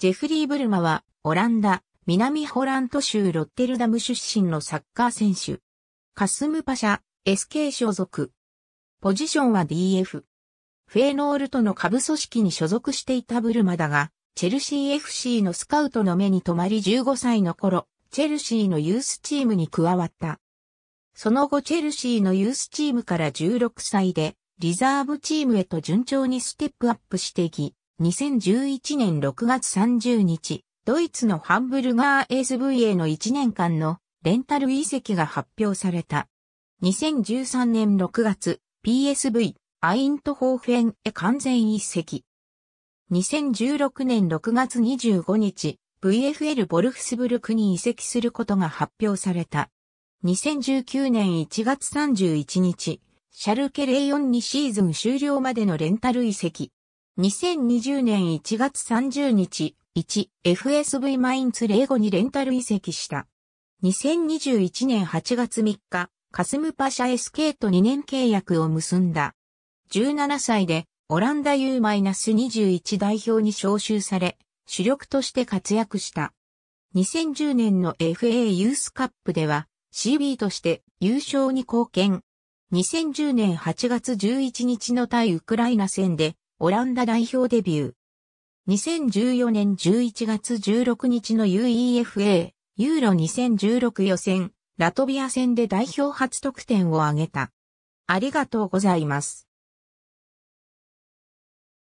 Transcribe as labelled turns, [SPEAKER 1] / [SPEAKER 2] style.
[SPEAKER 1] ジェフリー・ブルマは、オランダ、南ホラント州ロッテルダム出身のサッカー選手。カスムパシャ、SK 所属。ポジションは DF。フェーノールとの下部組織に所属していたブルマだが、チェルシー FC のスカウトの目に留まり15歳の頃、チェルシーのユースチームに加わった。その後チェルシーのユースチームから16歳で、リザーブチームへと順調にステップアップしていき、2011年6月30日、ドイツのハンブルガー SVA の1年間のレンタル遺跡が発表された。2013年6月、PSV、アイントホーフェンへ完全遺跡。2016年6月25日、VFL ボルフスブルクに移籍することが発表された。2019年1月31日、シャルケレイオンにシーズン終了までのレンタル移籍。2020年1月30日、1FSV マインツ05にレンタル移籍した。2021年8月3日、カスムパシャ SK と2年契約を結んだ。17歳でオランダ U-21 代表に招集され、主力として活躍した。2010年の FA ユースカップでは CB として優勝に貢献。2010年8月11日の対ウクライナ戦でオランダ代表デビュー。2014年11月16日の UEFA ユーロ2016予選、ラトビア戦で代表初得点を挙げた。ありがとうございます。